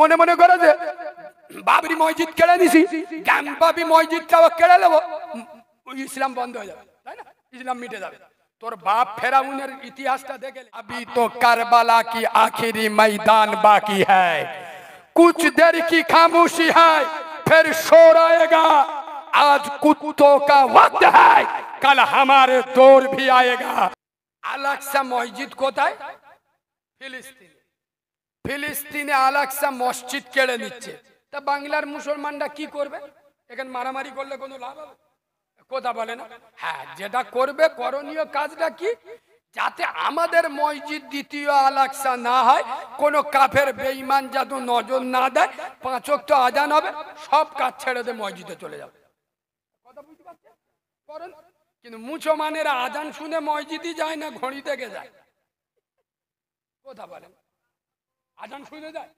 মনে মনে করে যে বাবরি মসজিদ কেড়ে নিছি গ্যামবাবি মসজিদটাও কেড়ে নেবো ইসলাম বন্ধ হয়ে যাবে তাই না ইসলাম মিটে যাবে তোর বাপ ফেরাউনের ইতিহাসটা দেখে আবি তো কারবালা কি আখিরি ময়দান বাকি হ্যায় कुछ देर की खामोशी হ্যায় ফের শোর आएगा আজ কুতো কা ওয়াক্ত হ্যায় কাল হামারে दौर ভি আয়েগা अलग सा কোথায় कोथाय ফিলিস্তিনে আলাকসা মসজিদ কেড়ে নিচ্ছে তা বাংলার মুসলমানরা কি করবে এখানে মারামারি করলে কোনো লাভ হবে কথা বলে না হ্যাঁ যেটা করবে করণীয় কাজটা কি যাতে আমাদের মসজিদ দ্বিতীয় আলাকসা না হয় কোন কাফের বেঈমান যাদু নজর না দেয় পাঁচক তো আজান হবে সব কাজ ছেড়ে দেয় মসজিদে চলে যাবে কথা বুঝতে পারছেন করেন কিন্তু মুসলমানের আজান শুনে মসজিদই যায় না ঘড়ি থেকে যায় কথা বলেন আজান শুনে যায়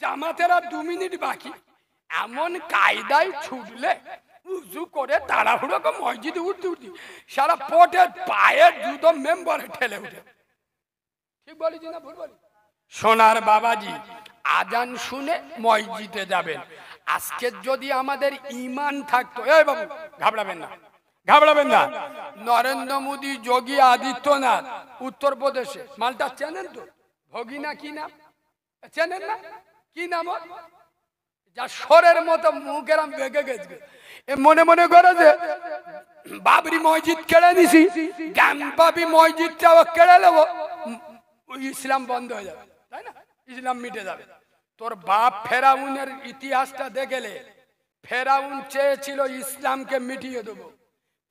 জামাতেরা দু মিনিট বাকি এমন কায়দায় ছুটলে উজু করে তাড়াহুড়ো করে মসজিদে উঠতে উঠতে সারা পটের পায়ের জুতো মেম্বারে ঠেলে উঠে ঠিক বলেছি না ভুল বলি সোনার বাবাজি আজান শুনে মসজিদে যাবেন আজকের যদি আমাদের ইমান থাকতো এই বাবু ঘাবড়াবেন না ঘাবড়াবেন না নরেন্দ্র মোদী যোগী আদিত্যনাথ উত্তরপ্রদেশে মালটা চেনেন তো ভগিনা কি নাম চেনেন না কি নাম যা সরের মতো মুখের বেগে গেছে মনে মনে করে যে বাবরি মসজিদ কেড়ে নিছি গ্যাম্পাবি মসজিদটা কেড়ে নেব ইসলাম বন্ধ হয়ে যাবে তাই না ইসলাম মিটে যাবে তোর বাপ ফেরাউনের ইতিহাসটা দেখেলে ফেরাউন চেয়েছিল ইসলামকে মিটিয়ে দেবো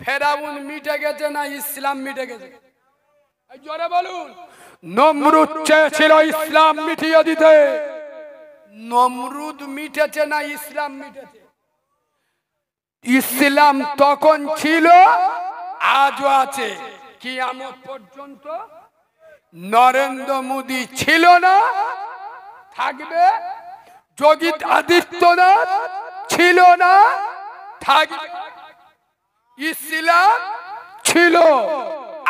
ফেরাউন মিটে গেছে না ইসলাম মিটে গেছে জোরে বলুন নমরুদ চেয়েছিল ইসলাম মিটিয়ে দিতে নমরুদ মিটেছে না ইসলাম মিটেছে ইসলাম তখন ছিল আজও আছে কি আমার পর্যন্ত নরেন্দ্র মোদী ছিল না থাকবে যোগিত আদিত্যনাথ ছিল না থাকবে ইসলাম ছিল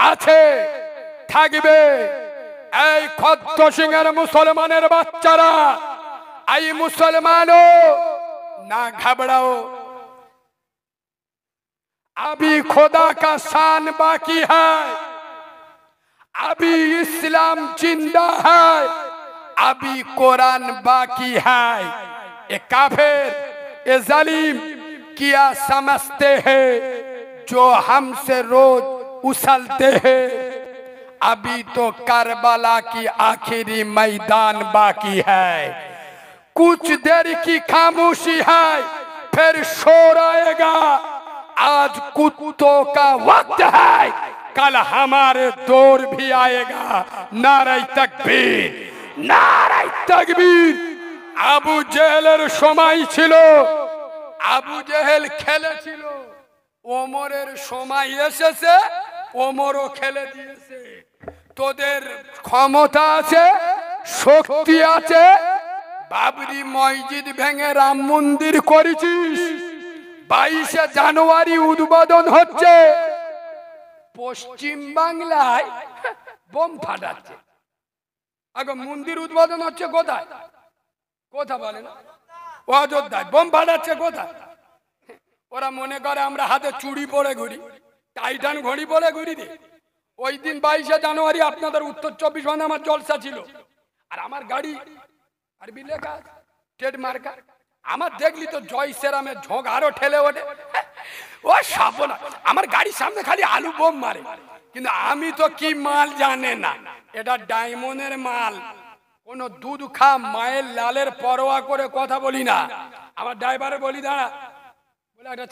আছে থাকবে এই খদ্দ সিংহের মুসলমানের বাচ্চারা এই মুসলমান না ঘাবড়াও আবি খোদা কা শান বাকি হয় আবি ইসলাম জিন্দা হয় আবি কোরআন বাকি হয় এ কাফের এ জালিম কিয়া সমস্তে হয় जो हमसे रोज उछलते हैं अभी तो करबला की आखिरी मैदान बाकी है कुछ देर की खामोशी है फिर शोर आएगा आज कुत्तों का वक्त है कल हमारे दौर भी आएगा नाराय तकबीर নারাই अबू আবু समय সময় अबू जहल खेले छो ওমরের সময় এসেছে ওমরও খেলে দিয়েছে তোদের ক্ষমতা আছে শক্তি আছে বাবরি মসজিদ ভেঙে রাম মন্দির করেছিস বাইশে জানুয়ারি উদ্বোধন হচ্ছে পশ্চিম বাংলায় বোম ফাটাচ্ছে আগে মন্দির উদ্বোধন হচ্ছে কোথায় কথা বলেন অযোধ্যায় বোম ফাটাচ্ছে কোথায় ওরা মনে করে আমরা হাতে চুড়ি পরে ঘুরি টাইটান ঘড়ি পরে ঘুরি রে ওই দিন বাইশে জানুয়ারি আপনাদের উত্তর চব্বিশ ঘন্টা আমার জলসা ছিল আর আমার গাড়ি আরবি লেখা ট্রেড মার্কার আমার দেখলি তো জয় সেরামের ঝোঁক আরো ঠেলে ওঠে ও সাবনা আমার গাড়ির সামনে খালি আলু বোম মারে কিন্তু আমি তো কি মাল জানে না এটা ডায়মন্ডের মাল কোনো দুধ খা মায়ের লালের পরোয়া করে কথা বলি না আমার ড্রাইভারে বলি দাঁড়া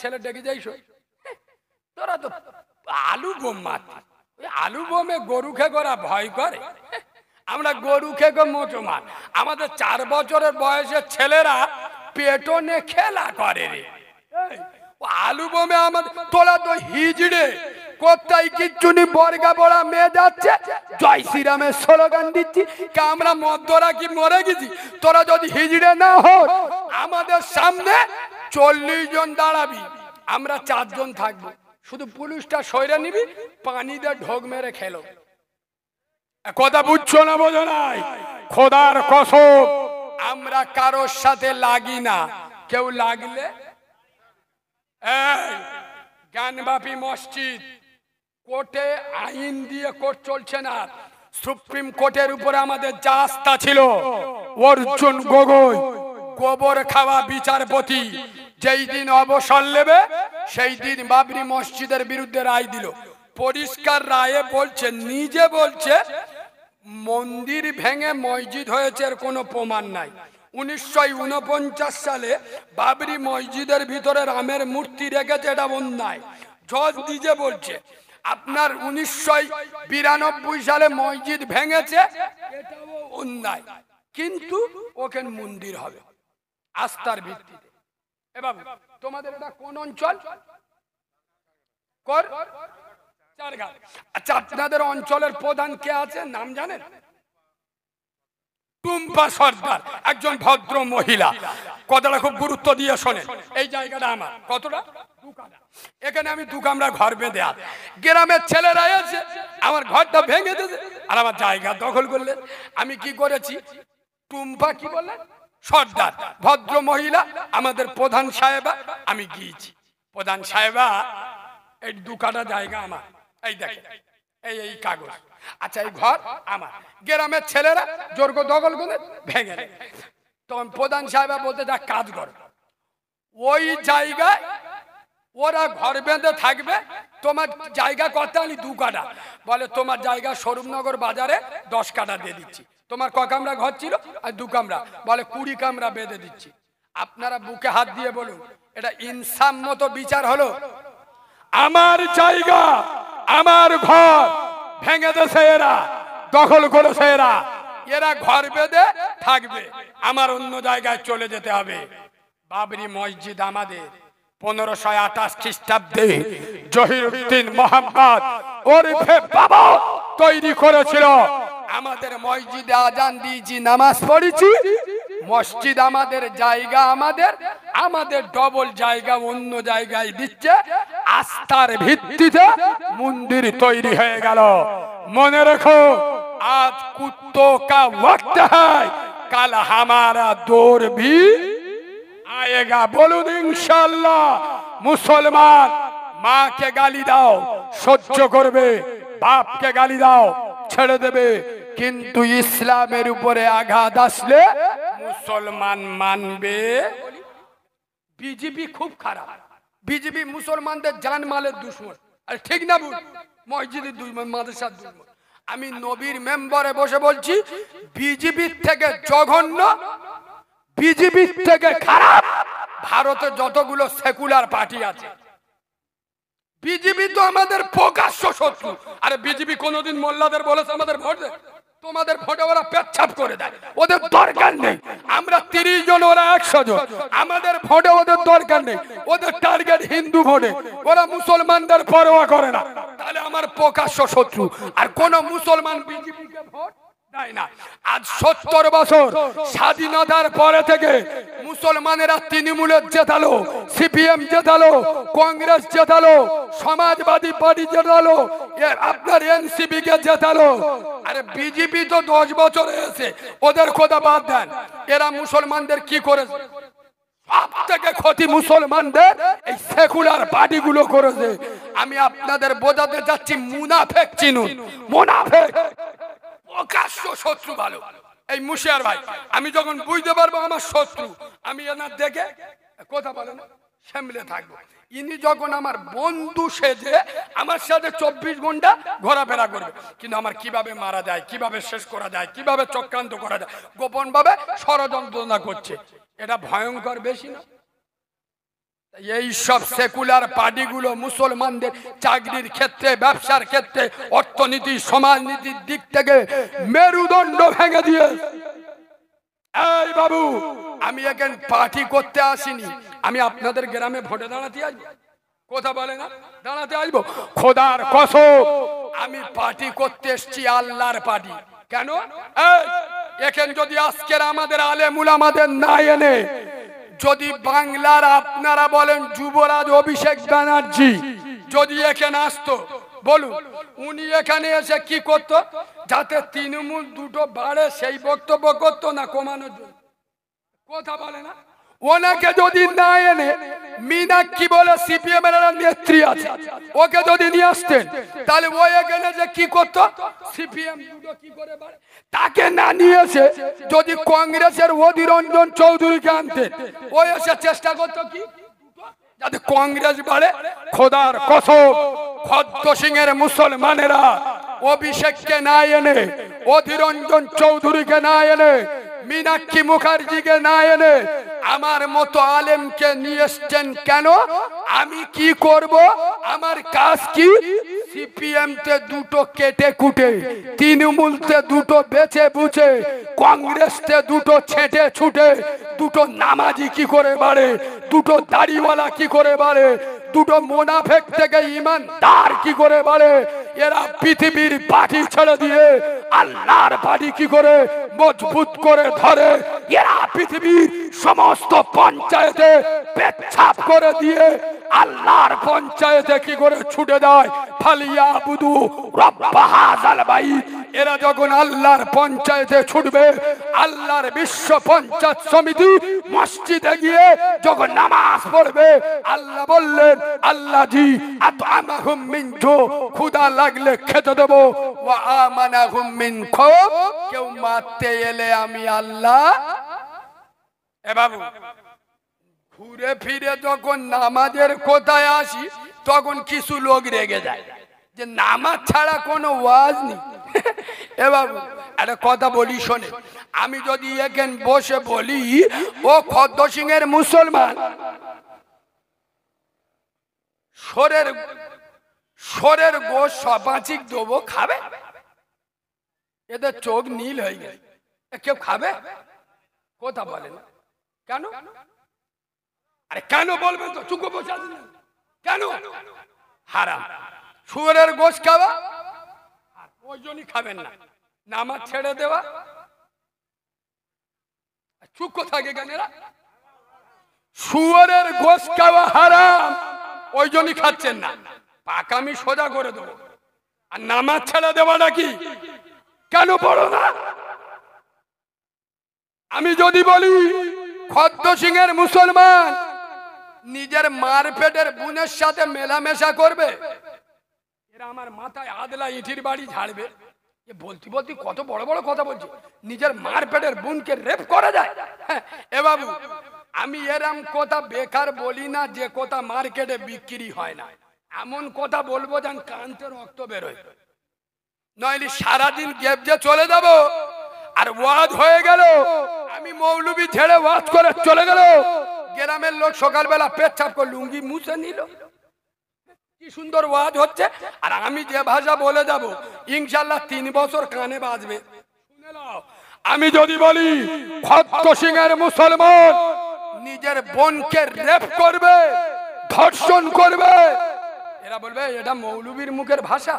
ছেলে আলু বোম আলু বোমে গরু খেয়ে ভয় করে আমরা গরু খেয়ে গো আমাদের চার বছরের বয়সের ছেলেরা পেটনে খেলা করে রে আলু বোমে আমাদের তোরা তো হিজড়ে কোথায় কিচ্ছু নি বর্গা বড়া মেয়ে যাচ্ছে জয় শ্রীরামের স্লোগান দিচ্ছি কে আমরা মদ্যরা কি মরে গেছি তোরা যদি হিজড়ে না হ আমাদের সামনে চল্লিশ জন দাঁড়াবি আমরা চারজন থাকবো শুধু পুলিশটা সইরে নিবি পানি দিয়ে ঢোক মেরে খেলো কথা বুঝছো না বোঝো নাই খোদার কসব আমরা কারোর সাথে লাগি না কেউ লাগলে জ্ঞানবাপী মসজিদ কোর্টে আইন দিয়ে কোর্ট চলছে না সুপ্রিম কোর্টের উপরে আমাদের যা আস্থা ছিল অর্জুন গগৈ গোবর খাওয়া বিচারপতি যেই দিন অবসর নেবে সেই দিন বাবরি মসজিদের বিরুদ্ধে রায় দিল পরিষ্কার রায়ে বলছে নিজে বলছে মন্দির ভেঙে মসজিদ হয়েছে এর কোনো প্রমাণ নাই উনিশশো সালে বাবরি মসজিদের ভিতরে রামের মূর্তি রেখেছে এটা অন্যায় জজ নিজে বলছে আপনার উনিশশো সালে মসজিদ ভেঙেছে এটাও অন্যায় কিন্তু ওখানে মন্দির হবে আস্থার ভিত্তিতে এবং তোমাদের এটা কোন অঞ্চল আচ্ছা, আপনাদের অঞ্চলের প্রধান কে আছে নাম জানেন টুম্পা সর্দার একজন ভদ্র মহিলা কথাটা খুব গুরুত্ব দিয়ে শোনেন এই জায়গাটা আমার কতটা এখানে আমি দু কামরা ঘর বেঁধে আস গ্রামের ছেলেরা এসে আমার ঘরটা ভেঙে দিয়েছে আর আমার জায়গা দখল করলেন আমি কি করেছি টুম্পা কি বললেন সর্দার ভদ্র মহিলা আমাদের প্রধান সাহেবা আমি গিয়েছি প্রধান সাহেবা এই দু কাটা জায়গা আমার এই দেখ এই এই কাগজ আচ্ছা এই ঘর আমার গ্রামের ছেলেরা জোর দগল করে ভেঙে তখন প্রধান সাহেবা বলতে যা কাজ কর ওই জায়গায় ওরা ঘর বেঁধে থাকবে তোমার জায়গা কত আনি দু কাটা বলে তোমার জায়গা সরুমনগর বাজারে দশ কাটা দিয়ে দিচ্ছি তোমার ক কামরা ঘর ছিল আর দু কামরা বলে কুড়ি কামরা বেঁধে দিচ্ছি আপনারা বুকে হাত দিয়ে বলুন এটা ইনসাম মতো বিচার হলো আমার জায়গা আমার ঘর ভেঙে দেশে এরা দখল করেছে এরা এরা ঘর বেঁধে থাকবে আমার অন্য জায়গায় চলে যেতে হবে বাবরি মসজিদ আমাদের পনেরোশো আঠাশ খ্রিস্টাব্দে জহিরুদ্দিন মোহাম্মদ ওরফে বাবা তৈরি করেছিল আমাদের মসজিদে আজান দিয়েছি নামাজ পড়েছি মসজিদ আমাদের জায়গা আমাদের আমাদের ডবল জায়গা অন্য জায়গায় দিচ্ছে আস্থার ভিত্তিতে মন্দির তৈরি হয়ে গেল মনে রেখো আজ কুত্তো কা ওয়াক্ত কাল হামারা দৌড়বি ভি আয়েগা বলুন ইনশাল্লাহ মুসলমান মাকে গালি দাও সহ্য করবে বাপকে গালি দাও ছেড়ে দেবে কিন্তু ইসলামের উপরে আঘাত আসলে মুসলমান মানবে বিজেপি খুব খারাপ বিজেপি মুসলমানদের জান মালের দুশ্মন আর ঠিক না বুঝ মসজিদের দুই মাদ্রাসার দুশ্মন আমি নবীর মেম্বারে বসে বলছি বিজেপির থেকে জঘন্য বিজেপির থেকে খারাপ ভারতে যতগুলো সেকুলার পার্টি আছে বিজেপি তো আমাদের প্রকাশ্য শত্রু আরে বিজেপি কোনোদিন মোল্লাদের বলেছে আমাদের ভোট তোমাদের ভোটে ওরা পেচ্ছাপ করে দেয় ওদের দরকার নেই আমরা তিরিশ জন ওরা একশো জন আমাদের ভোটে ওদের দরকার নেই ওদের টার্গেট হিন্দু ভোটে ওরা মুসলমানদের পরোয়া করে না তাহলে আমার প্রকাশ্য শত্রু আর কোন মুসলমান বিজেপিকে ভোট আজ সত্তর বছর স্বাধীনতার পরে থেকে মুসলমানেরা তৃণমূলের জেতালো সিপিএম জেতালো কংগ্রেস জেতালো সমাজবাদী পার্টি জেতালো আপনার এনসিপি কে জেতালো আরে বিজেপি তো দশ বছর হয়েছে ওদের কথা বাদ দেন এরা মুসলমানদের কি করেছে সব থেকে ক্ষতি মুসলমানদের এই সেকুলার পার্টিগুলো করেছে আমি আপনাদের বোঝাতে চাচ্ছি মুনাফেক চিনুন মুনাফেক অকাশ্য শত্রু ভালো এই মুশিয়ার ভাই আমি যখন বুঝতে পারবো আমার শত্রু আমি এনার দেখে কথা বলে না সামলে থাকবো ইনি যখন আমার বন্ধু সেজে আমার সাথে চব্বিশ ঘন্টা ঘোরাফেরা করবে কিন্তু আমার কিভাবে মারা যায় কিভাবে শেষ করা যায় কিভাবে চক্রান্ত করা যায় গোপনভাবে ষড়যন্ত্রণা করছে এটা ভয়ঙ্কর বেশি না এই সব সেকুলার পার্টিগুলো মুসলমানদের চাকরির ক্ষেত্রে ব্যবসার ক্ষেত্রে অর্থনীতি সমাজনীতির দিক থেকে মেরুদণ্ড ভেঙে দিয়ে এই বাবু আমি এখন পার্টি করতে আসিনি আমি আপনাদের গ্রামে ভোটে দাঁড়াতে আসবো কথা বলে না দাঁড়াতে আসবো খোদার কস আমি পার্টি করতে এসছি আল্লাহর পার্টি কেন এখন যদি আজকের আমাদের আলেমুল আমাদের না এনে যদি বাংলার আপনারা বলেন যুবরাজ অভিষেক ব্যানার্জি যদি এখানে আসতো বলুন উনি এখানে এসে কি করত যাতে তৃণমূল দুটো বাড়ে সেই বক্তব্য করতো না কমানোর জন্য কথা বলে না ওনাকে যদি না এনে মীনাক্ষী বলে সিপিএম এর নেত্রী আছে ওকে যদি নিয়ে আসতেন তাহলে ও এখানে যে কি করত সিপিএম কি করে তাকে না নিয়েছে যদি কংগ্রেসের অধিরঞ্জন চৌধুরীকে আনতেন ও এসে চেষ্টা করত কি যাতে কংগ্রেস বাড়ে খোদার কসব খদ্দ সিং এর মুসলমানেরা অভিষেককে না এনে অধিরঞ্জন চৌধুরীকে না এনে মীনাক্ষী মুখার্জিকে না এনে আমার মতো আলেমকে নিয়ে এসছেন কেন আমি কি করব আমার কাজ কি সিপিএম তে দুটো কেটে কুটে তৃণমূল তে দুটো বেছে বুঝে কংগ্রেস তে দুটো ছেটে ছুটে দুটো নামাজি কি করে বাড়ে দুটো দাড়িওয়ালা কি করে বাড়ে দুটো মোনাফেক থেকে ইমান তার কি করে বাড়ে এরা পৃথিবীর পাটি ছেড়ে দিয়ে আল্লাহর পাটি কি করে মজবুত করে ধরে এরা পৃথিবীর সমস্ত পঞ্চায়েতে পেচ্ছাপ করে দিয়ে আল্লাহর পঞ্চায়েতে কি করে ছুটে দেয় ফালিয়া বুধু রব্বাহাজাল বাইত এরা যখন আল্লাহর পঞ্চায়েতে ছুটবে আল্লাহর বিশ্ব পঞ্চায়েত সমিতি মসজিদে গিয়ে যখন নামাজ পড়বে আল্লাহ বললেন আল্লাহ জি হুম ক্ষুদা লাগলে খেতে দেবো ওয়া আমানাহুম মিন কেউ মারতে এলে আমি আল্লাহ এ বাবু ঘুরে ফিরে যখন নামাজের কোথায় আসি তখন কিছু লোক রেগে যায় যে নামাজ ছাড়া কোনো ওয়াজ নেই এ বাবু একটা কথা বলি শোনে আমি যদি এখানে বসে বলি ও খদ্দ সিং এর মুসলমান সরের সরের দেবো খাবে এদের চোখ নীল হয়ে গেছে কেউ খাবে কথা বলে না কেন আরে কেন বলবে তো চুকো বসে কেন খাওয়া ওই খাবেন না নামাজ ছেড়ে দেওয়া চুপ থাকে কেন এরা গোস খাওয়া হারাম ওই জন্যই খাচ্ছেন না পাকামি সোজা করে দেবো আর নামাজ ছেড়ে দেওয়া নাকি কেন পড়ো না আমি যদি বলি খদ্দ সিং এর মুসলমান নিজের মারপেটের বোনের সাথে মেলামেশা করবে এরা আমার মাথায় আদলা ইটির বাড়ি ঝাড়বে বলতে বলতে কত বড় বড় কথা বলছি নিজের মারপেটের বোনকে রেপ করা যায় হ্যাঁ এ বাবু আমি এরম কথা বেকার বলি না যে কথা মার্কেটে বিক্রি হয় না এমন কথা বলবো যেন কান্তে রক্ত বেরোয় নইলে সারাদিন গেপ যে চলে যাব আর ওয়াদ হয়ে গেল আমি মৌলুবি ছেড়ে ওয়াজ করে চলে গেল গ্রামের লোক সকালবেলা পেচ্ছাপ করে লুঙ্গি মুছে নিল কি সুন্দর ওয়াজ হচ্ছে আর আমি যে ভাষা বলে যাব ইনশাল্লাহ তিন বছর কানে বাজবে শুনে আমি যদি বলি ভক্ত সিং এর মুসলমান নিজের বোনকে রেপ করবে ধর্ষণ করবে এরা বলবে এটা মৌলবীর মুখের ভাষা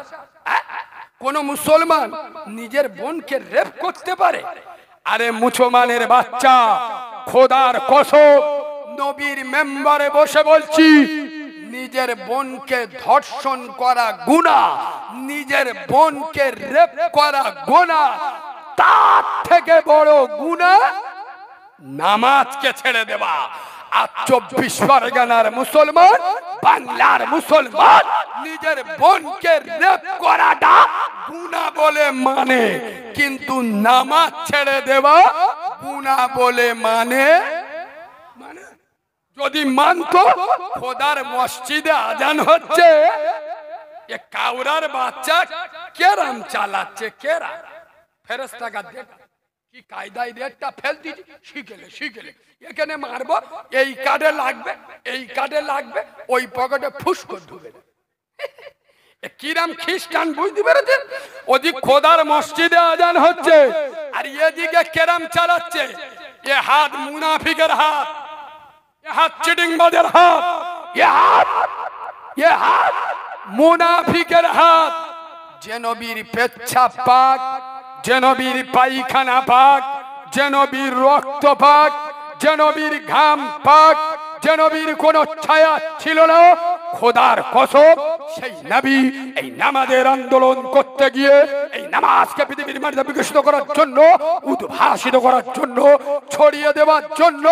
কোন মুসলমান নিজের বোনকে রেপ করতে পারে আরে মুসলমানের বাচ্চা খোদার কসম নবীর মেম্বারে বসে বলছি নিজের বোনকে ধর্ষণ করা গুণা নিজের বোনকে রেপ করা গোনা তার থেকে বড় গুণা নামাজকে ছেড়ে দেওয়া আর চব্বিশ পরগনার মুসলমান বাংলার মুসলমান নিজের বোনকে রেপ করাটা গুণা বলে মানে কিন্তু নামাজ ছেড়ে দেওয়া গুণা বলে মানে যদি মানতো খোদার মসজিদে আজান হচ্ছে এ কাউরার বাচ্চা কেরাম চালাচ্ছে কেরা ফেরেস্তাকা দেখ কি কায়দায় রেটটা ফেল দিচ্ছি শিখেলে শিখেলে এখানে মারবো এই কার্ডে লাগবে এই কার্ডে লাগবে ওই পকেটে ফুসকো করে ঢুকে কিরাম খ্রিস্টান বুঝতে পেরেছে ওদিক খোদার মসজিদে আজান হচ্ছে আর এদিকে কেরাম চালাচ্ছে এ হাত মুনাফিকের হাত হাত হাত হাত হাত মুনাফিকের হাত পেচ্ছা পাক পায়খানা পাক জেনবীর রক্ত পাক যে ঘাম পাক জেনবীর কোন ছায়া ছিল না খোদার কসব সেই নাবি এই নামাদের আন্দোলন করতে গিয়ে নামাজকে পৃথিবীর মাটিতে বিকশিত করার জন্য উদ্ভাসিত করার জন্য ছড়িয়ে দেওয়ার জন্য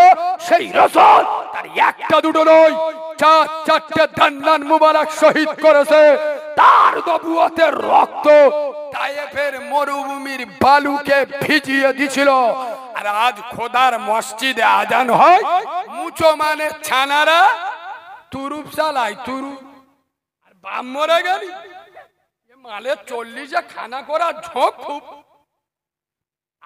সেই রসল তার একটা দুটো নয় চার চারটে দান্নান মুবারক শহীদ করেছে তার নবুয়তের রক্ত তায়েফের মরুভূমির বালুকে ভিজিয়ে দিছিল আর আজ খোদার মসজিদে আজান হয় মুচো মানে ছানারা তুরুপ চালায় তুরু আর বাম মরে গেলি মালে চল্লিশে খানা করা ঝোঁক খুব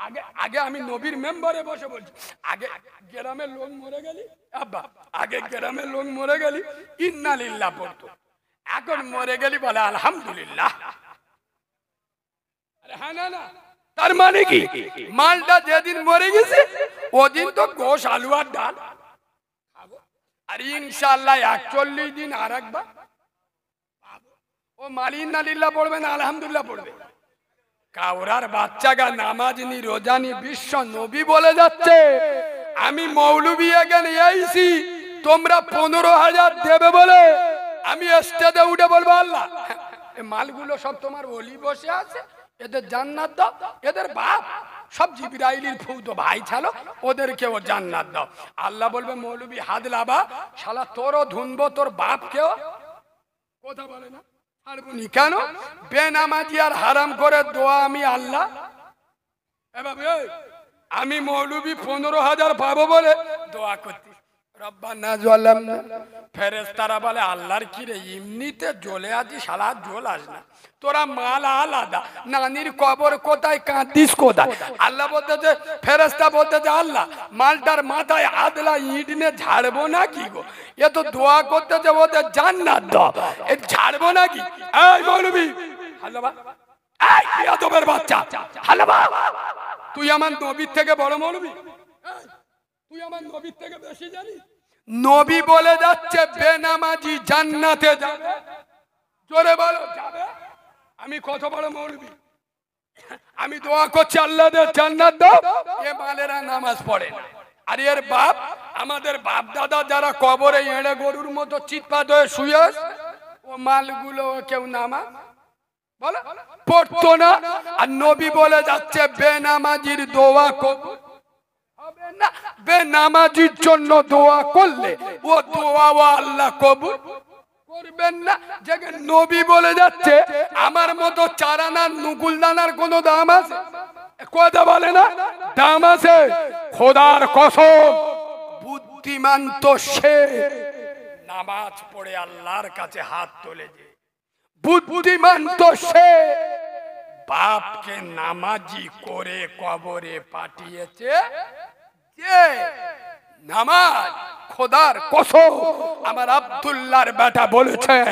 আগে আগে আমি নবীর মেম্বারে বসে বলছি আগে গ্রামের লোক মরে গেলি আব্বা আগে গ্রামের লোক মরে গেলি ইন্নালিল্লাহ পড়তো এখন মরে গেলি বলে আলহামদুলিল্লাহ হ্যাঁ না না তার মানে কি মালটা যেদিন মরে গেছে ওদিন তো গোশ আলু আর ডাল আর ইনশাল্লাহ একচল্লিশ দিন আর একবার ও মালিন্না লিল্লা পড়বে না আলহামদুলিল্লাহ পড়বে কাউরার বাচ্চা গা নামাজ নি রোজা নি বিশ্ব নবী বলে যাচ্ছে আমি মৌলবি এখানে আইছি তোমরা পনেরো হাজার দেবে বলে আমি স্টেজে উঠে বলবো আল্লাহ মালগুলো সব তোমার অলি বসে আছে এদের জান্নাত দাও এদের বাপ সব জিবরাইলির ফৌদ ভাই ছালো ওদেরকেও জান্নাত দাও আল্লাহ বলবে মৌলবি হাত লাবা শালা তোরও ধুনবো তোর কেও কথা বলে না ছাড়বনি কেন বেনামাজি আর হারাম করে দোয়া আমি আল্লাহ এভাবে আমি মৌলবি পনেরো হাজার পাবো বলে দোয়া করতে রব্বানা বলে আল্লাহর কিরে এমনিতে না তোরা মাল আলাদা কবর কোথায় কোথায় আল্লাহ বলতেছে বলতেছে আল্লাহ মালটার মাথায় আদলা ইট নে ঝাড়বো না কি গো এ তো দোয়া করতে যে ওদের জান এ ঝাড়বো না কি এই বাচ্চা তুই আমার নবীর থেকে বড় মরবি তুই আমার নবীর থেকে বেশি জানিস নবী বলে যাচ্ছে বেনামাজি জান্নাতে যাবে জোরে বলো যাবে আমি কত বড় মরবি আমি দোয়া করছি আল্লাহদের জান্নাত দাও এ মালেরা নামাজ পড়ে না আর এর বাপ আমাদের বাপ দাদা যারা কবরে এড়ে গরুর মতো চিৎপাত হয়ে শুয়ে ও মালগুলো কেউ নামা বলো পড়তো না আর নবী বলে যাচ্ছে বেনামাজির দোয়া কবুল বেনামাজির জন্য দোয়া করলে ও দোয়া আল্লাহ কবুল করবেন না যে নবী বলে যাচ্ছে আমার মতো চারানার নুকুলদানার দানার কোনো দাম আছে কথা বলে না দাম আছে খোদার কসম বুদ্ধিমান তো সে নামাজ পড়ে আল্লাহর কাছে হাত তোলে যে বুদ্ধিমান তো সে বাপকে নামাজি করে কবরে পাঠিয়েছে কে নামাজ খোদার কসম আমার আব্দুল্লাহর বেটা বলেছেন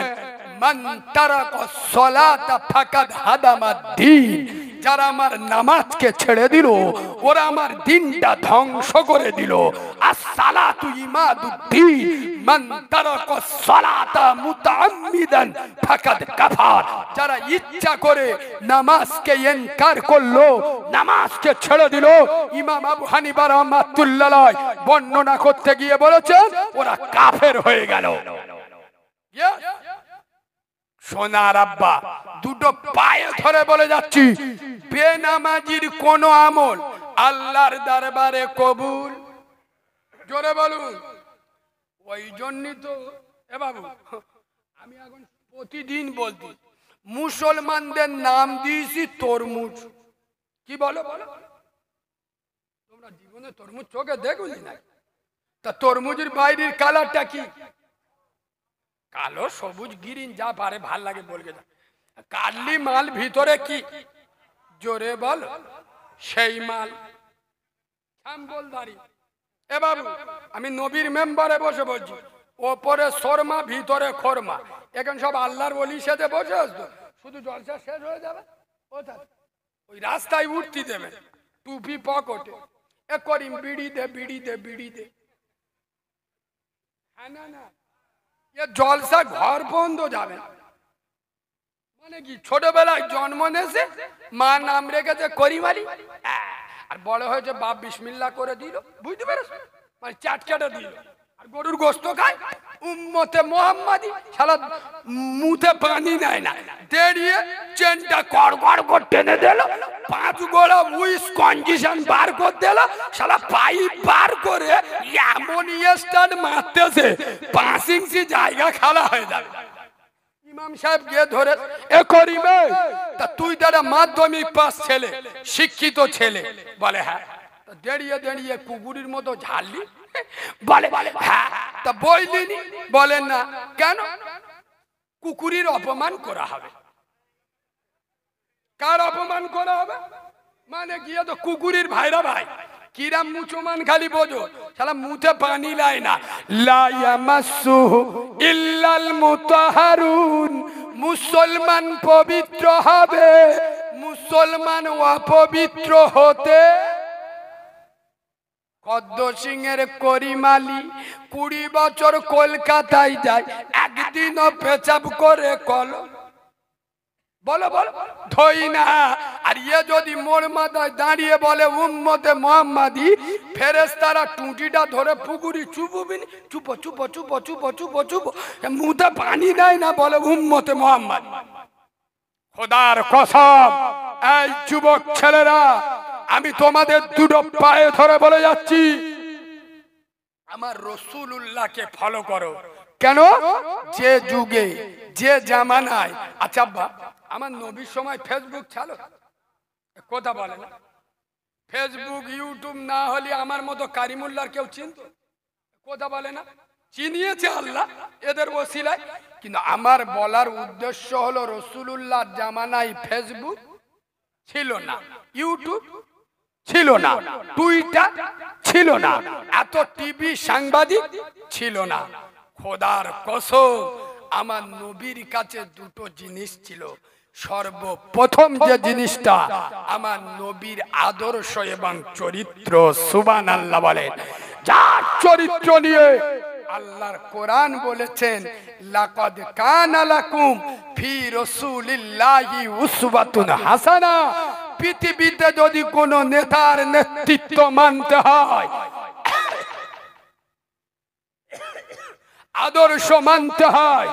মান তারাকা সলাতা ফাকাদ হাদামাদ দ্বীন যারা আমার নামাজকে ছেড়ে দিল ওরা আমার দিনটা ধ্বংস করে দিল আসসালাতু ইমাদুদ্দিন মান যারা ইচ্ছা করে নামাজকে এনকার করলো নামাজকে ছেড়ে দিল ইমাম আবু হানিফা রাহমাতুল্লাহ বর্ণনা করতে গিয়ে বলেছে ওরা কাফের হয়ে গেল Yeah. সোনার আব্বা দুটো পায়ে ধরে বলে যাচ্ছি বেনামাজির কোন আমল আল্লাহর দরবারে কবুল জোরে বলুন ওই জন্যই তো এ বাবু আমি এখন প্রতিদিন বলছি মুসলমানদের নাম দিয়েছি তরমুজ কি বলো বলো তোমরা জীবনে তরমুজ চোখে দেখুন না তা তরমুজের বাইরের কালারটা কি কালো সবুজ গিরিন যা পারে ভাল লাগে বলকে যা কালি মাল ভিতরে কি জোরে বল সেই মাল এ বাবু আমি নবীর মেম্বারে বসে বলছি ওপরে শর্মা ভিতরে খরমা এখন সব আল্লাহর বলি সেতে বসে আসতো শুধু জলসা শেষ হয়ে যাবে ওই রাস্তায় উঠতি দেবে টুপি পকটে এ করিম বিড়ি দে বিড়ি দে বিড়ি দে হ্যাঁ, না না এ জলসা ঘর বন্ধ যাবে মানে কি ছোটবেলায় জন্ম নেছে মা নাম রেখেছে করিমালি হ্যাঁ, আর বড় হয়েছে বাপ বিসমিল্লা করে দিল বুঝতে পেরেছ মানে চাটচাটা দিল গরুর গোস্ত খায় উম্মতে মোহাম্মদি মুতে পানি নেয় না দেরিয়ে চেনটা কর কর টেনে দিল পাঁচ গোড়া উইস কন্ডিশন বার কর দিল শালা পাইপ বার করে এমন স্টার্ট মারতেছে পাঁচ ইঞ্চি জায়গা খালা হয়ে যাবে ইমাম সাহেব গিয়ে ধরে এ করিবে তা তুই দাদা মাধ্যমিক পাস ছেলে শিক্ষিত ছেলে বলে হ্যাঁ দেড়িয়ে দেড়িয়ে কুকুরের মতো ঝাড়লি বলে হ্যাঁ, হ্যাঁ, হ্যাঁ তা বই নিনি বলেন না কেন কুকুরের অপমান করা হবে কার অপমান করা হবে মানে গিয়ে তো কুকুরের ভাইরা ভাই কিরাম মুচমান খালি বোঝো সালা মুঠে পানি লাই না মাসু ইল্লাল মুতাহারুন মুসলমান পবিত্র হবে মুসলমান অপবিত্র হতে কদ্দ সিংহের করিমালি কুড়ি বছর কলকাতায় যায় একদিনও পেচাব করে কলম বলো বলো ধই না আর ইয়ে যদি মোর মাথায় দাঁড়িয়ে বলে উম্মতে মোহাম্মাদি ফেরেস তারা টুঁটিটা ধরে পুকুরি চুপুবিনি চুপ চুপ চুপো চুপো চুপ চুপো মুতে পানি নাই না বলে উম্মতে মোহাম্মাদি খোদার কসম এই যুবক ছেলেরা আমি তোমাদের দুটো পায়ে ধরে বলে যাচ্ছি আমার রসুল্লাহকে ফলো করো কেন যে যুগে যে জামানায় আচ্ছা আমার নবীর সময় ফেসবুক ছাড়ো কথা বলে না ফেসবুক ইউটিউব না হলে আমার মতো কারিমুল্লার কেউ চিনত কথা বলে না চিনিয়েছে আল্লাহ এদের ওসিলায় কিন্তু আমার বলার উদ্দেশ্য হলো রসুলুল্লাহ জামানায় ফেসবুক ছিল না ইউটিউব ছিল না টুইটার ছিল না এত টিভি সাংবাদিক ছিল না খোদার কসম আমার নবীর কাছে দুটো জিনিস ছিল সর্বপ্রথম যে জিনিসটা আমার নবীর আদর্শ এবং চরিত্র সুবান আল্লাহ বলেন যার চরিত্র নিয়ে আল্লাহর কোরআন বলেছেন লাকাদ কানালাকুম ফি রাসূলিল্লাহি উসওয়াতুন হাসানা পৃথিবীতে যদি কোনো নেতার নেতৃত্ব মানতে হয় আদর্শ মানতে হয়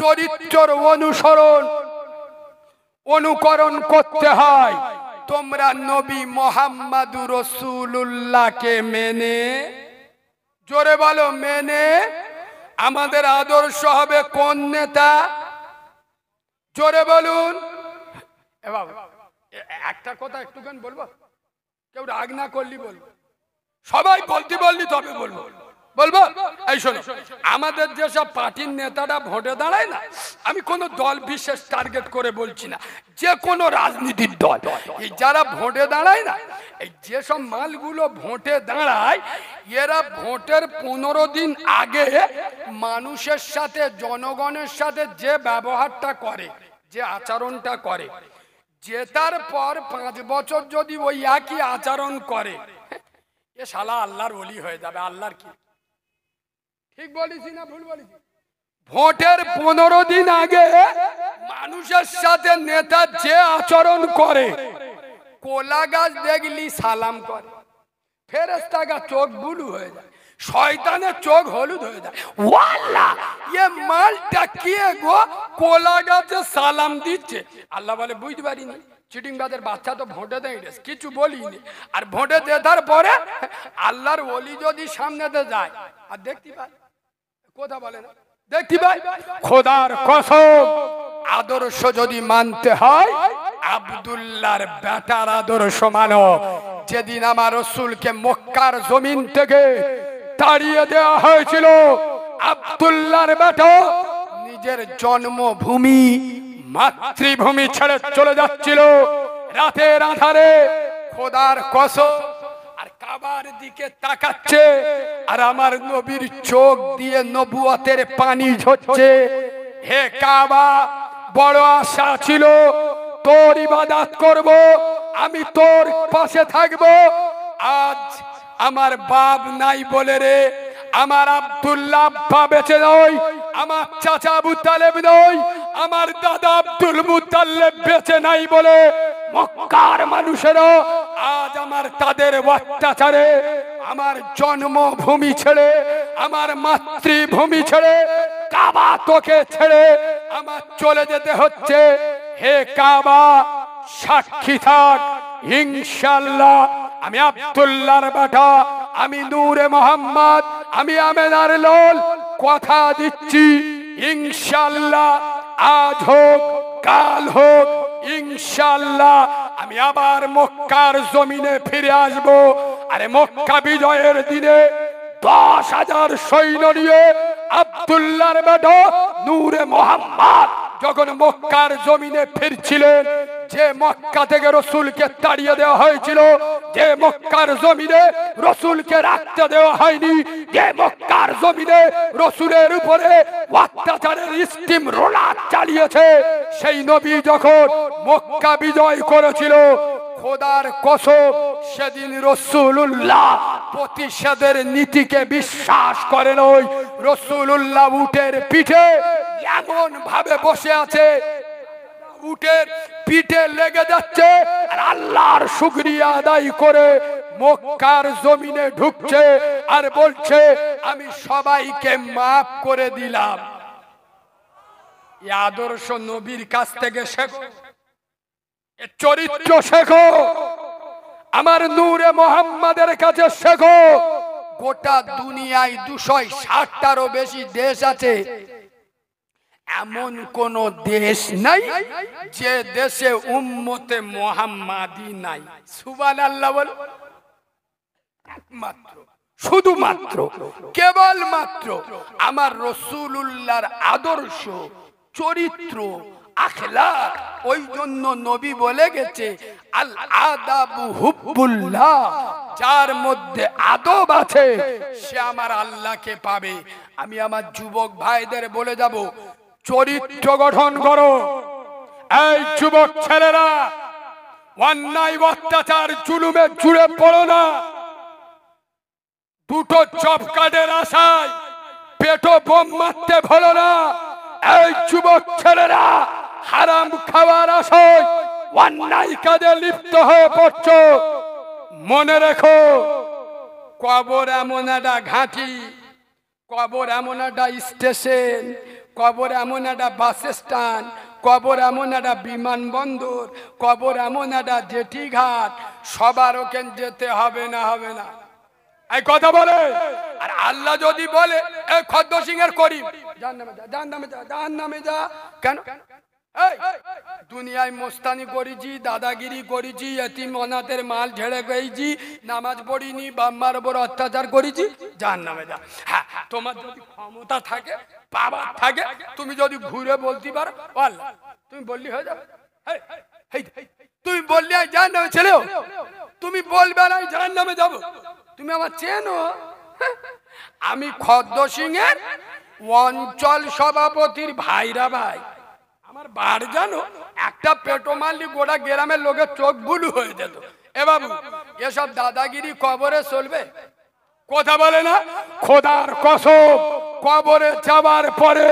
চরিত্র অনুসরণ অনুকরণ করতে হয় তোমরা নবী মোহাম্মদুর রসুল্লাহকে মেনে জোরে বলো মেনে আমাদের আদর্শ হবে কোন নেতা জোরে বলুন একটা কথা একটুখান বলবো কেউ রাগ না করলি বলবো সবাই বলতে বললি তবে বলবো বলবো এই শোনো আমাদের যেসব পার্টির নেতারা ভোটে দাঁড়ায় না আমি কোনো দল বিশেষ টার্গেট করে বলছি না যে কোনো রাজনীতির দল এই যারা ভোটে দাঁড়ায় না এই যেসব মালগুলো ভোটে দাঁড়ায় এরা ভোটের পনেরো দিন আগে মানুষের সাথে জনগণের সাথে যে ব্যবহারটা করে যে আচরণটা করে জেতার পর পাঁচ বছর যদি ওই একই আচরণ করে এ শালা আল্লাহর অলি হয়ে যাবে আল্লাহর কি ঠিক বলিস না ভুল বলিস ভোটের পনেরো দিন আগে মানুষের সাথে নেতা যে আচরণ করে কোলা গাছ দেখলি সালাম করে ফেরেস্তা গাছ চোখ বুলু হয়ে যায় শয়তানের চোখ হলুদ হয়ে যায় ওয়াল্লা এ মালটা কে গো কোলা গাছে সালাম দিচ্ছে আল্লাহ বলে বুঝতে পারিনি চিটিংবাদের বাচ্চা তো ভোটে দেয় কিছু বলিনি আর ভোটে দেওয়ার পরে আল্লাহর ওলি যদি সামনেতে যায় আর দেখতে পাই কথা বলে না দেখতে পাই খোদার কসম আদর্শ যদি মানতে হয় আবদুল্লার বেটার আদর্শ মানো যেদিন আমার রসুলকে মক্কার জমিন থেকে তাড়িয়ে দেওয়া হয়েছিল আবদুল্লার বেটো নিজের জন্মভূমি মাতৃভূমি ছেড়ে চলে যাচ্ছিল রাতের আধারে খোদার কস দিকে তাকাচ্ছে আর আমার নবীর চোখ দিয়ে পানি ঝরছে হে কাবা বড় আশা ছিল তোর আমি তোর পাশে থাকবো আজ আমার বাপ নাই বলে রে আমার আব্দুল্লাহ আব্বা বেঁচে নয় আমার চাচা আবু তালেব নয় আমার দাদা আব্দুল মুতালেব বেঁচে নাই বলে মক্কার মানুষেরও আজ আমার তাদের অত্যাচারে আমার জন্মভূমি ছেড়ে আমার মাতৃভূমি ছেড়ে কাবা তোকে ছেড়ে আমার চলে যেতে হচ্ছে হে কাবা সাক্ষী থাক ইনশাল্লাহ আমি আব্দুল্লার বেটা আমি নূরে মোহাম্মদ আমি আমেনার লোল কথা দিচ্ছি ইনশাল্লাহ আজ হোক কাল হোক ইনশাল্লাহ আমি আবার মক্কার জমিনে ফিরে আসব আরে মক্কা বিজয়ের দিনে দশ হাজার সৈন্য নিয়ে আবদুল্লার বেটা নূরে মোহাম্মদ যখন মক্কার জমিনে ফিরছিলেন যে মক্কা থেকে রসুলকে তাড়িয়ে দেওয়া হয়েছিল যে মক্কার জমিনে রসুলকে রাখতে দেওয়া হয়নি যে মক্কার জমিনে রসুলের উপরে অত্যাচারের স্টিম রোলার চালিয়েছে সেই নবী যখন মক্কা বিজয় করেছিল খোদার কসম সেদিন রসুল্লাহ প্রতিষেধের নীতিকে বিশ্বাস করেন ওই উল্লাহ উঠের পিঠে এমন ভাবে বসে আছে উটের পিঠে লেগে যাচ্ছে আর আল্লাহর শুকরিয়া আদায় করে মক্কার জমিনে ঢুকছে আর বলছে আমি সবাইকে মাফ করে দিলাম আদর্শ নবীর কাছ থেকে শেখো চরিত্র শেখো আমার নূরে মোহাম্মদের কাছে শেখো গোটা দুনিয়ায় দুশো ষাটটারও বেশি দেশ আছে এমন কোন দেশ নাই যে দেশে উম্মতে মোহাম্মাদি নাই সুবান আল্লাহ বল একমাত্র শুধুমাত্র কেবলমাত্র আমার রসুলুল্লাহর আদর্শ চরিত্র আখলাক ওই জন্য নবী বলে গেছে আল আদাবু হুবুল্লাহ যার মধ্যে আদব আছে সে আমার আল্লাহকে পাবে আমি আমার যুবক ভাইদের বলে যাব চরিত্র গঠন করো এই যুবক ছেলেরা অন্যায় অত্যাচার জুলুমে জুড়ে পড়ো না দুটো চপ কার্ডের আশায় পেটো বোম মারতে ভালো না এই যুবক ছেলেরা হারাম খাওয়ার আশায় অন্যায় কাজে লিপ্ত হয়ে পড়ছ মনে রেখো কবর এমন একটা ঘাঁটি কবর এমন একটা স্টেশন কবর এমন একটা বাস স্ট্যান্ড কবর এমন একটা বিমানবন্দর কবর এমন একটা জেঠিঘাট সবার ওখান যেতে হবে না হবে না এই কথা বলে আর আল্লাহ যদি বলে খদ্দ সিং এর করিম নামে যা নামে যা নামে যা কেন দুনিয়ায় মোস্তানি করেছি দাদাগিরি করেছি এতি মনাতের মাল ঝেড়ে গেছি নামাজ পড়িনি বাম্মার উপর অত্যাচার করেছি যার নামে যা হ্যাঁ তোমার যদি ক্ষমতা থাকে বাবা থাকে তুমি যদি ঘুরে বলতে পারো তুমি বললি হয়ে যাবে তুমি বললি যার নামে ছেলেও তুমি বলবে না যার নামে যাবো তুমি আমার চেনো হ্যাঁ, আমি খদ্দ সিং এর অঞ্চল সভাপতির ভাইরা ভাই জানো একটা পেটো মারলি গোটা গ্রামের লোকের চোখ বুলু হয়ে যেত এসব দাদাগিরি কবরে চলবে কথা বলে না খোদার কবরে পরে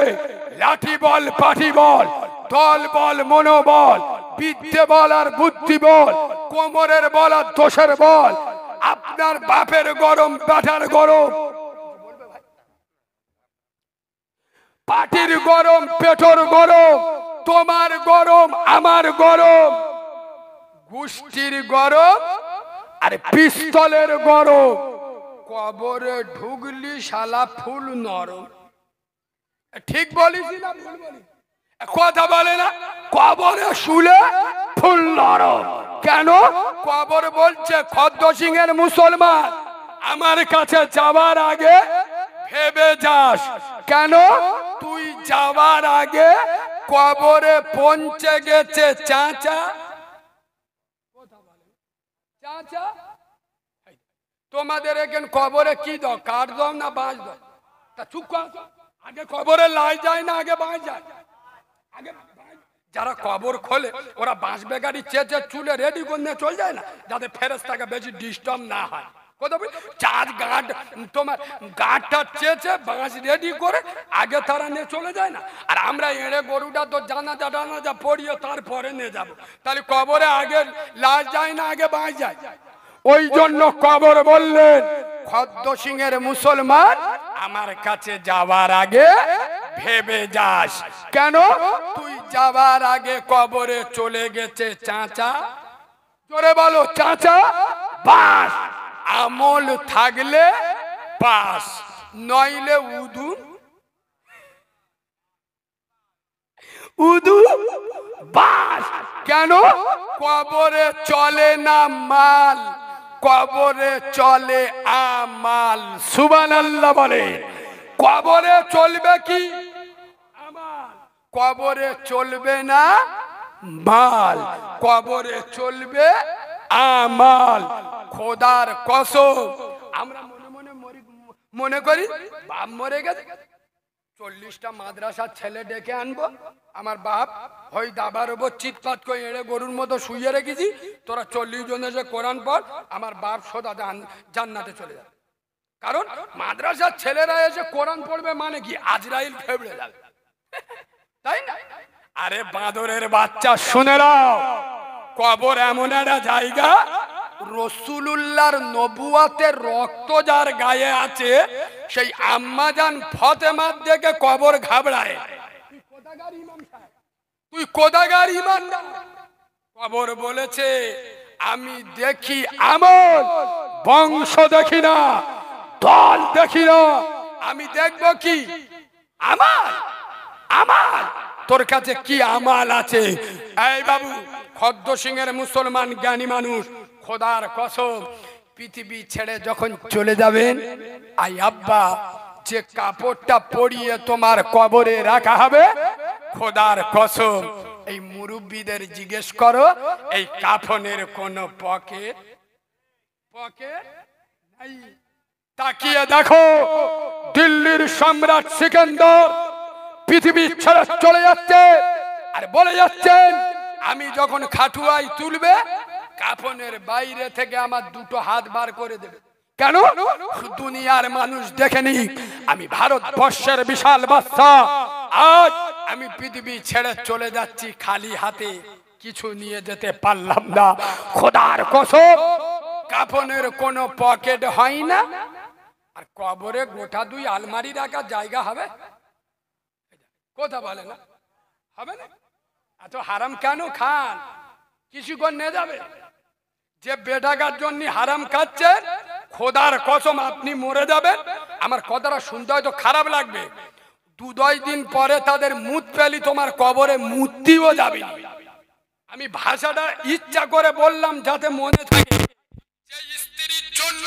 লাঠি বল পাঠি বল দল বল মনোবল বিদ্যে বল আর বুদ্ধি বল কোমরের বল আর দোষের বল আপনার বাপের গরম পাঠার গরম পাটির গরম পেটর গরম তোমার গরম আমার গরম গোষ্ঠীর গরম আর পিস্তলের গরম কবরে ঢুগলি শালা ফুল নরম ঠিক না বলি কথা বলে না কবরে শুলে ফুল নরম কেন কবর বলছে খদ্দ সিং এর মুসলমান আমার কাছে যাওয়ার আগে ভেবে যাস কেন তুই যাওয়ার আগে কবরে পৌঁছে গেছে চাচা তোমাদের এখানে কবরে কি দাও কাঠ দাও না বাঁশ দাও তা চুপ কর আগে কবরে লাই যায় না আগে বাঁশ যায় আগে যারা কবর খোলে ওরা বাঁশ বেগারি চেঁচে চুলে রেডি করে চলে যায় না যাতে ফেরেস্তাকে বেশি ডিস্টার্ব না হয় চার তোমার বাঁশ রেডি করে আগে তারা নিয়ে চলে যায় না আর আমরা এড়ে গরুটা তো পড়িয়ে নিয়ে তাহলে কবরে আগে যায় না আগে বাঁশ যায় ওই জন্য কবর বললেন খদ্দ সিং এর মুসলমান আমার কাছে যাওয়ার আগে ভেবে যাস কেন তুই যাওয়ার আগে কবরে চলে গেছে চাচা জোরে বলো চাচা বাস আমল থাকলে পাস নইলে উদু উদু বাস কেন কবরে চলে না মাল কবরে চলে আমাল সুবান আল্লাহ বলে কবরে চলবে কি কবরে চলবে না মাল কবরে চলবে আমাল খোদার কসম আমরা মনে মনে মনে করি বাপ মরে গেছে চল্লিশটা মাদ্রাসার ছেলে ডেকে আনবো আমার বাপ হই দাবার ওপর চিৎপাত করে এড়ে গরুর মতো শুয়ে রেখেছি তোরা চল্লিশ জন এসে কোরআন পর আমার বাপ সদা জান্নাতে চলে যাবে কারণ মাদ্রাসার ছেলেরা এসে কোরআন পড়বে মানে কি আজরাইল ফেবড়ে যাবে তাই না আরে বাঁদরের বাচ্চা শুনে নাও কবর এমন একটা জায়গা রসুলুল্লাহর নবুয়াতে রক্ত যার গায়ে আছে সেই আম্মাজান ফতেমার দেখে কবর ঘাবড়ায় তুই কোদাগার কবর বলেছে আমি দেখি আমার বংশ দেখি না দল দেখি না আমি দেখব কি আমার আমার তোর কাছে কি আমাল আছে এই বাবু খদ্দ সিংহের মুসলমান জ্ঞানী মানুষ খোদার কসম পৃথিবী ছেড়ে যখন চলে যাবেন আই আব্বা যে কাপড়টা পরিয়ে তোমার কবরে রাখা হবে খোদার কসম এই মুরব্বীদের জিজ্ঞেস করো এই কাফনের কোন পকেট পকেট নাই তাকিয়ে দেখো দিল্লির সম্রাট সিকান্দর পৃথিবী ছেড়ে চলে যাচ্ছে আর বলে যাচ্ছেন আমি যখন খাটুয়াই তুলবে কাফনের বাইরে থেকে আমার দুটো হাত বার করে দেবে কেন দুনিয়ার মানুষ দেখেনি আমি ভারতবর্ষের বিশাল বাচ্চা আজ আমি পৃথিবী ছেড়ে চলে যাচ্ছি খালি হাতে কিছু নিয়ে যেতে পারলাম না খোদার কসম কাফনের কোনো পকেট হয় না আর কবরে গোটা দুই আলমারি রাখার জায়গা হবে কোথা বলে না হবে না এত হারাম কেন খান কিছু করে যাবে যে বেটাকার জন্য হারাম খাচ্ছে খোদার কসম আপনি মরে যাবেন আমার কথাটা শুনতে হয়তো খারাপ লাগবে দু দশ দিন পরে তাদের মুত পেলি তোমার কবরে মূর্তিও যাবে আমি ভাষাটা ইচ্ছা করে বললাম যাতে মনে থাকে যে স্ত্রীর জন্য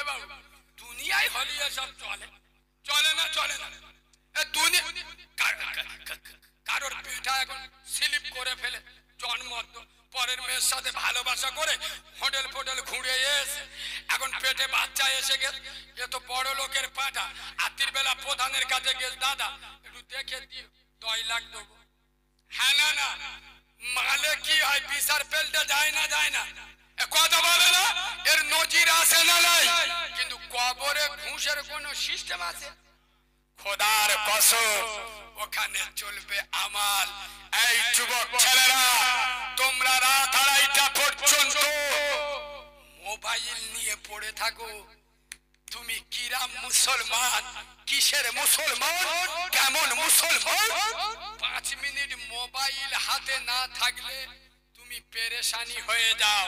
এবং দুনিয়ায় হলিয়ে সব চলে চলে না চলে না দুনিয়া কারোর পিঠা এখন স্লিপ করে ফেলে জন্ম পরের মেয়ের সাথে ভালোবাসা করে হোটেল ফোটেল ঘুরে এসে এখন পেটে বাচ্চা এসে গেল এ তো বড় লোকের পাঠা রাত্রির বেলা প্রধানের কাছে গেল দাদা একটু দেখে দিও দয় লাখ দেবো হ্যাঁ না না মালে কি হয় বিচার ফেলতে যায় না যায় না কথা বলে না এর নজির আছে না নাই কিন্তু কবরে ঘুষের কোন সিস্টেম আছে খোদার কসম ওখানে চলবে আমাল এই যুবক ছেলেরা তোমরা রাত আড়াইটা পর্যন্ত মোবাইল নিয়ে পড়ে থাকো তুমি কিরাম মুসলমান কিসের মুসলমান কেমন মুসলমান পাঁচ মিনিট মোবাইল হাতে না থাকলে তুমি পেরেশানি হয়ে যাও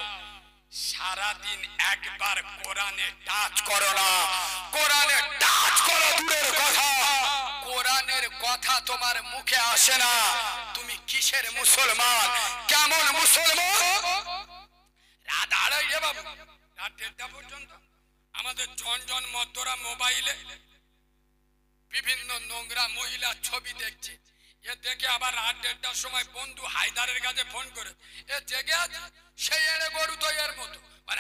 সারাদিন একবার কোরআনে টাচ করো না কোরআনে টাচ করো দূরের কথা কোরআনের কথা তোমার মুখে আসে না তুমি কিসের মুসলমান কেমন মুসলমান রাত রাত দেড়টা পর্যন্ত আমাদের জন মদ্দরা মোবাইলে বিভিন্ন নোংরা মহিলার ছবি দেখছে এ দেখে আবার রাত দেড়টার সময় বন্ধু হায়দারের কাছে ফোন করে এ জেগে আছে সেই এড়ে গরু তো এর মতো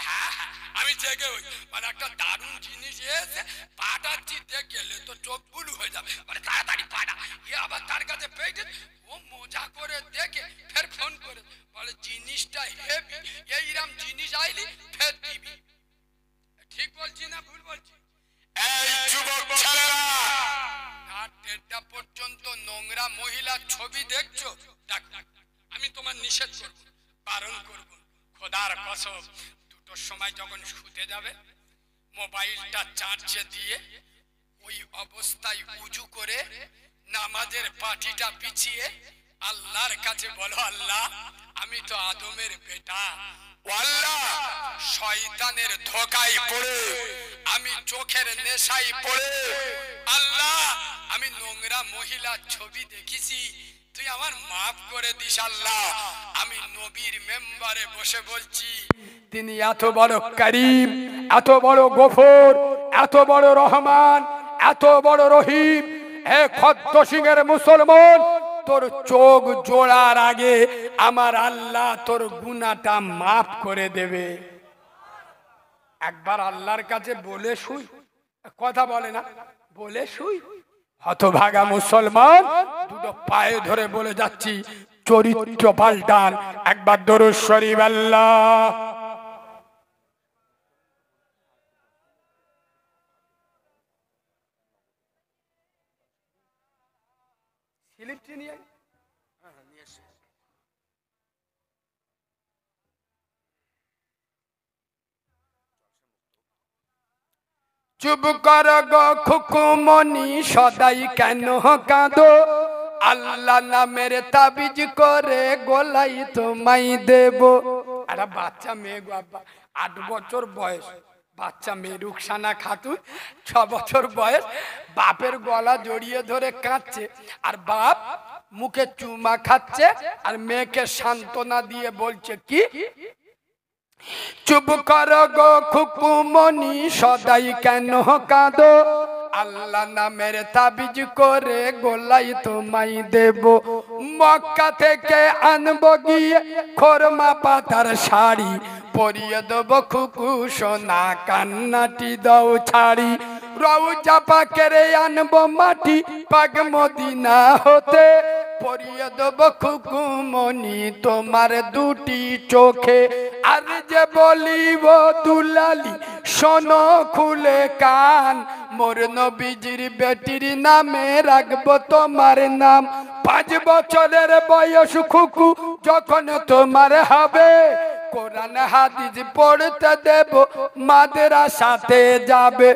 হ্যাঁ, হ্যাঁ, আমি জেগে ওই মানে একটা দারুণ জিনিস এসে পাঠাচ্ছি দেখলে তো চোখ বুলু হয়ে যাবে মানে তাড়াতাড়ি পাঠা এ আবার তার কাছে পেয়েছে ও মজা করে দেখে ফের ফোন করে বলে জিনিসটা হেভি এইরকম জিনিস আইলি ফের দিবি ঠিক বলছি না ভুল বলছি এই যুবক ছেলে এটা পর্যন্ত নোংরা মহিলার ছবি দেখছো আমি তোমার নিষেধ করব বারণ করব খোদার কসম দুটোর সময় যখন শুতে যাবে মোবাইলটা চার্জে দিয়ে ওই অবস্থায় উজু করে নামাজের পাটিটা পিছিয়ে আল্লাহর কাছে বলো আল্লাহ আমি তো আদমের বেটা শয়তানের ধোকায় পড়ে আমি চোখের নেশায় পড়ে আল্লাহ আমি নোংরা মহিলার ছবি দেখেছি তুই আমার মাফ করে দিস আল্লাহ আমি নবীর মেম্বারে বসে বলছি তিনি এত বড় করিম এত বড় গফর এত বড় রহমান এত বড় রহিম হে খদ্দ সিং মুসলমান তোর চোখ জোড়ার আগে আমার আল্লাহ তোর গুণাটা মাফ করে দেবে একবার আল্লাহর কাছে বলে শুই কথা বলে না বলে শুই হতভাগা মুসলমান দুটো পায়ে ধরে বলে যাচ্ছি চরিত্র পাল্টান একবার দরুশ্বরী শরীফ আল্লাহ স্লিপটি নিয়ে হ্যাঁ, হ্যাঁ, নিয়ে চুপ কর গো খুকুমনি সদাই কেন কাঁদো আল্লাহ নামের তাবিজ করে গোলাই তোমায় দেব আরে বাচ্চা মেয়ে গো আট বছর বয়স বাচ্চা মেরুক সানা খাতুন ছ বছর বয়স বাপের গলা জড়িয়ে ধরে কাঁদছে আর বাপ মুখে চুমা খাচ্ছে আর মেয়েকে সান্ত্বনা দিয়ে বলছে কি চুপ কর গো খুকুমনি সদাই কেন কাঁদো আল্লাহ নামের তাবিজ করে গোলাই তোমাই দেব মক্কা থেকে আনব গিয়ে খোরমা পাতার শাড়ি পরিয়ে দেব খুকু সোনা কান্নাটি দাও ছাড়ি রৌজা পাকেরে আনব মাটি পাগ মদিনা হতে পরিয়ে দেব খুকু মনি তোমার দুটি চোখে আর যে বলিব দুলালি সোন খুলে কান মোর নবীজির বেটির নামে রাখব তোমার নাম পাঁচ বছরের বয়স খুকু যখন তোমার হবে কোরআন হাদিস পড়তে দেব সাথে যাবে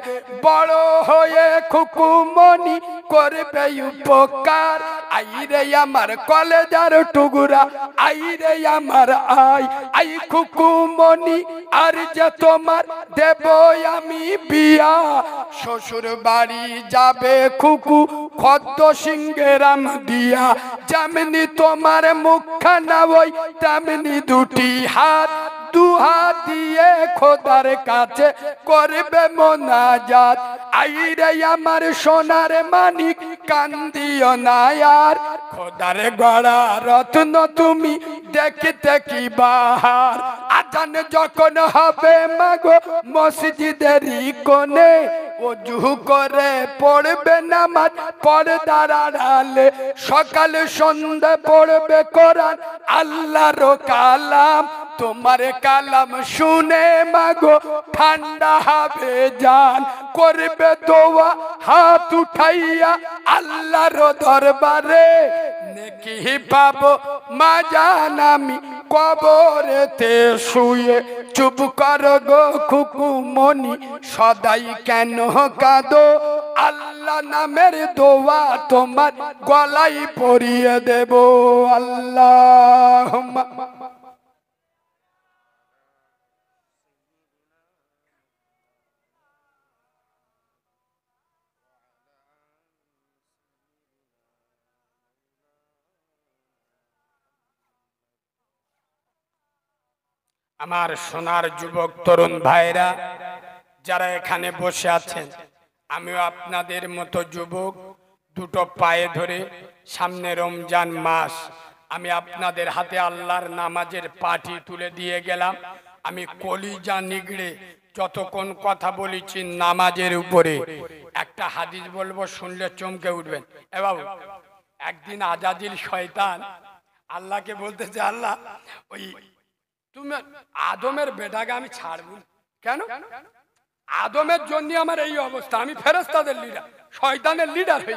বড় হয়ে খুকুমনি করবে উপকার আইরে আমার কলেজার টুগুরা আইরে আমার আই আই খুকুমনি আর যে তোমার দেব আমি বিয়া শ্বশুর বাড়ি যাবে খুকু খদ্দ সিংহেরাম দিয়া যেমনি তোমার মুখখানা ওই তেমনি দুটি হাত দুহা দিয়ে খোদার কাছে করবে মোনাজাত আইরে আমার সোনার মানিক কান্দিও না আর খোদার গড়া রত্ন তুমি দেখতে কি বাহার আজান যখন হবে মাগো মসজিদেরই কোনে অজু করে পড়বে নামাজ পর্দার আড়ালে সকাল সন্ধ্যা পড়বে কোরআন আল্লাহর কালাম তোমার কালাম শুনে মাগো ঠান্ডা হবে যান করবে দোয়া হাত উঠাইয়া আল্লাহর দরবারে নেকি পাবো মা জান আমি কবরেতে শুয়ে চুপ কর গো খুকুমনি সদাই কেন কাঁদো আল্লাহ নামের দোয়া তোমার গলাই পরিয়ে দেব আল্লাহ আমার সোনার যুবক তরুণ ভাইরা যারা এখানে বসে আছেন আমিও আপনাদের মতো যুবক দুটো পায়ে ধরে সামনে রমজান মাস আমি আপনাদের হাতে আল্লাহর নামাজের পাটি তুলে দিয়ে গেলাম আমি কলিজা নিগড়ে যতক্ষণ কথা বলেছি নামাজের উপরে একটা হাদিস বলবো শুনলে চমকে উঠবেন এ বাবু একদিন আজাদিল শয়তান আল্লাহকে বলতেছে আল্লাহ ওই তুমি আদমের বেটাকে আমি ছাড়ব কেন আদমের জন্য আমার এই অবস্থা আমি ফেরেস্তাদের লিডার শয়তানের লিডার হই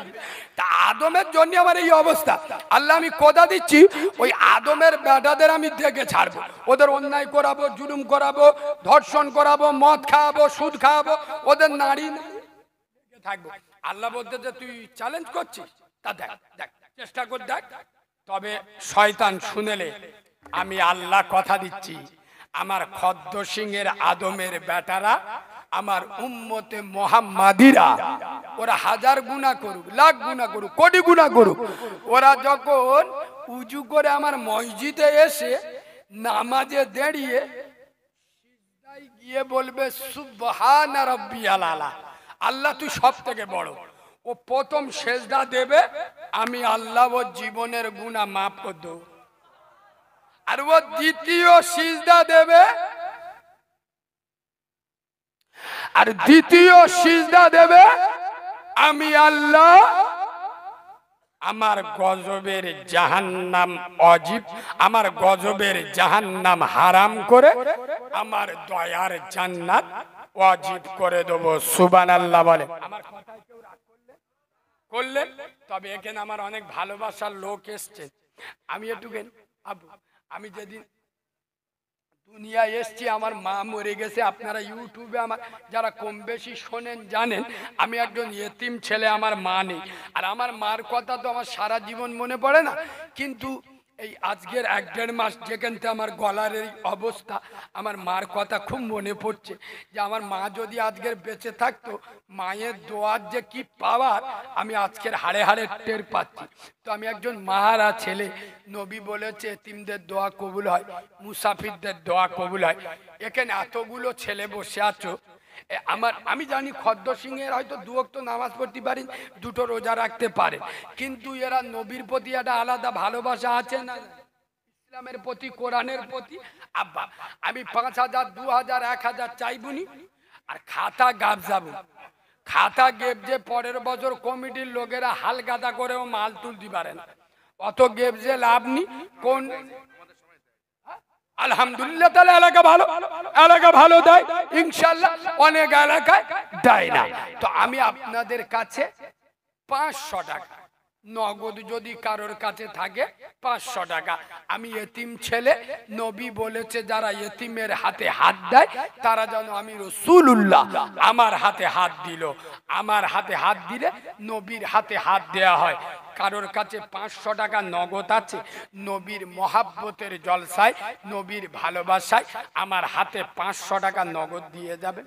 তা আদমের জন্য আমার এই অবস্থা আল্লাহ আমি কোদা দিচ্ছি ওই আদমের বেটাদের আমি দেখে ছাড়বো ওদের অন্যায় করাবো জুলুম করাবো ধর্ষণ করাবো মদ খাওয়াবো সুদ খাওয়াবো ওদের নারী থাকবো আল্লাহ বলতে যে তুই চ্যালেঞ্জ করছিস তা দেখ দেখ চেষ্টা কর দেখ তবে শয়তান শুনেলে আমি আল্লাহ কথা দিচ্ছি আমার খদ্দ সিং এর আদমের বেটারা আমার উম্মতে মোহাম্মাদিরা ওরা হাজার গুণা করুক লাখ গুণা করুক কোটি গুণা করুক ওরা যখন উজু করে আমার মসজিদে এসে নামাজে দাঁড়িয়ে গিয়ে বলবে সুবহান রব্বিয়াল আলা আল্লাহ তুই সব থেকে বড় ও প্রথম সেজদা দেবে আমি আল্লাহ জীবনের গুণা মাফ করে দেবো আর ও দ্বিতীয় সিজদা দেবে আর দ্বিতীয় সিজদা দেবে আমি আল্লাহ আমার গজবের নাম অজীব আমার গজবের নাম হারাম করে আমার দয়ার জান্নাত অজীব করে দেব সুবান আল্লাহ বলে আমার করলেন তবে এখানে আমার অনেক ভালোবাসার লোক এসছে আমি এটুকু আবু আমি যেদিন দুনিয়া এসছি আমার মা মরে গেছে আপনারা ইউটিউবে আমার যারা কম বেশি শোনেন জানেন আমি একজন এতিম ছেলে আমার মা নেই আর আমার মার কথা তো আমার সারা জীবন মনে পড়ে না কিন্তু এই আজকের এক দেড় মাস থেকে আমার গলার এই অবস্থা আমার মার কথা খুব মনে পড়ছে যে আমার মা যদি আজকের বেঁচে থাকতো মায়ের দোয়ার যে কি পাওয়ার আমি আজকের হাড়ে হাড়ে টের পাচ্ছি তো আমি একজন মাহারা ছেলে নবী বলেছে তিমদের দোয়া কবুল হয় মুসাফিরদের দোয়া কবুল হয় এখানে এতগুলো ছেলে বসে আছো আমার আমি জানি খদ্দ সিংহের হয়তো দু নামাজ পড়তে পারি দুটো রোজা রাখতে পারে কিন্তু এরা নবীর প্রতি একটা আলাদা ভালোবাসা আছে না ইসলামের প্রতি কোরআনের প্রতি আব্বা আমি পাঁচ হাজার দু হাজার এক হাজার চাইবুনি আর খাতা গাব যাব খাতা গেপ যে পরের বছর কমিটির লোকেরা হালকাতা করেও মাল তুলতে পারে না অত গেপ যে লাভ নি কোন আলহামদুলিল্লাহ তাহলে এলাকা ভালো এলাকা ভালো দেয় ইনশাল্লাহ অনেক এলাকায় দেয় না তো আমি আপনাদের কাছে পাঁচশো টাকা নগদ যদি কারোর কাছে থাকে পাঁচশো টাকা আমি এতিম ছেলে নবী বলেছে যারা এতিমের হাতে হাত দেয় তারা যেন আমি রসুল্লাহ আমার হাতে হাত দিল আমার হাতে হাত দিলে নবীর হাতে হাত দেয়া হয় কারোর কাছে পাঁচশো টাকা নগদ আছে নবীর মহাব্বতের জলসায় নবীর ভালোবাসায় আমার হাতে পাঁচশো টাকা নগদ দিয়ে যাবে